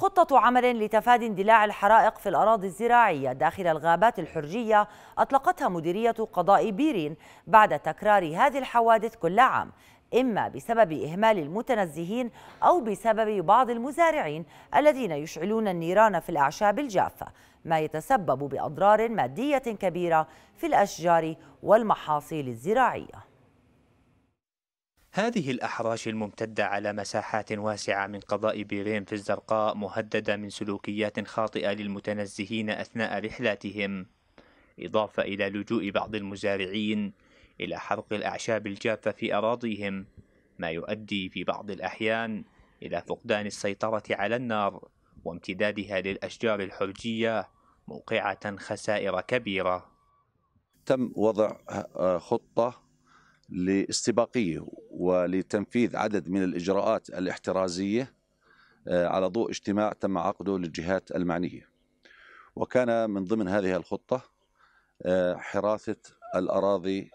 خطة عمل لتفادي اندلاع الحرائق في الأراضي الزراعية داخل الغابات الحرجية أطلقتها مديرية قضاء بيرين بعد تكرار هذه الحوادث كل عام إما بسبب إهمال المتنزهين أو بسبب بعض المزارعين الذين يشعلون النيران في الأعشاب الجافة ما يتسبب بأضرار مادية كبيرة في الأشجار والمحاصيل الزراعية هذه الأحراش الممتدة على مساحات واسعة من قضاء بيرين في الزرقاء مهددة من سلوكيات خاطئة للمتنزهين أثناء رحلاتهم إضافة إلى لجوء بعض المزارعين إلى حرق الأعشاب الجافة في أراضيهم ما يؤدي في بعض الأحيان إلى فقدان السيطرة على النار وامتدادها للأشجار الحرجية موقعة خسائر كبيرة تم وضع خطة لاستباقيه ولتنفيذ عدد من الاجراءات الاحترازيه آه، على ضوء اجتماع تم عقده للجهات المعنيه. وكان من ضمن هذه الخطه آه، حراثه الاراضي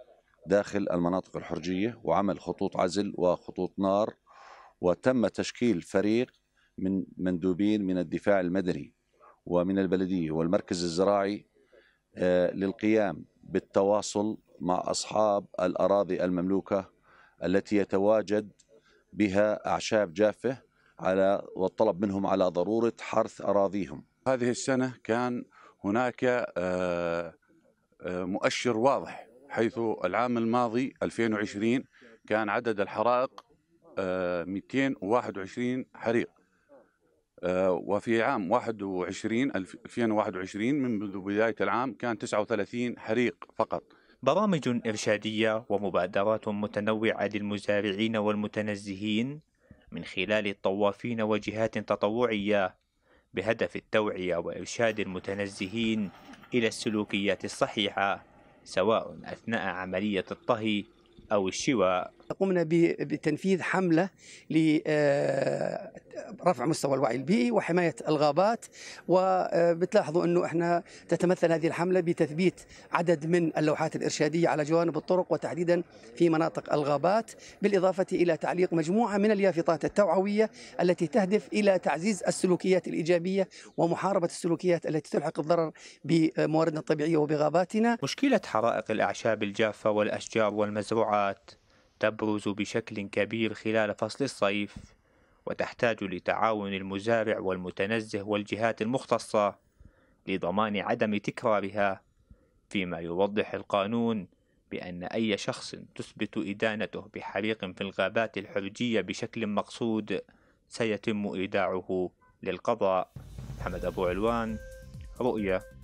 داخل المناطق الحرجيه وعمل خطوط عزل وخطوط نار وتم تشكيل فريق من مندوبين من الدفاع المدني ومن البلديه والمركز الزراعي آه، للقيام بالتواصل مع أصحاب الأراضي المملوكة التي يتواجد بها أعشاب جافة على والطلب منهم على ضرورة حرث أراضيهم هذه السنة كان هناك آه، آه، مؤشر واضح حيث العام الماضي 2020 كان عدد الحرائق 221 آه، حريق وفي عام 21 2021 منذ بداية العام كان 39 حريق فقط برامج إرشادية ومبادرات متنوعة للمزارعين والمتنزهين من خلال الطوافين وجهات تطوعية بهدف التوعية وإرشاد المتنزهين إلى السلوكيات الصحيحة سواء أثناء عملية الطهي أو الشواء قمنا بتنفيذ حملة لرفع آه، مستوى الوعي البيئي وحماية الغابات وبتلاحظوا آه، أنه إحنا تتمثل هذه الحملة بتثبيت عدد من اللوحات الإرشادية على جوانب الطرق وتحديدا في مناطق الغابات بالإضافة إلى تعليق مجموعة من اليافطات التوعوية التي تهدف إلى تعزيز السلوكيات الإيجابية ومحاربة السلوكيات التي تلحق الضرر بمواردنا الطبيعية وبغاباتنا مشكلة حرائق الأعشاب الجافة والأشجار والمزروعات تبرز بشكل كبير خلال فصل الصيف وتحتاج لتعاون المزارع والمتنزه والجهات المختصة لضمان عدم تكرارها فيما يوضح القانون بأن أي شخص تثبت إدانته بحريق في الغابات الحرجية بشكل مقصود سيتم إيداعه للقضاء حمد أبو علوان رؤية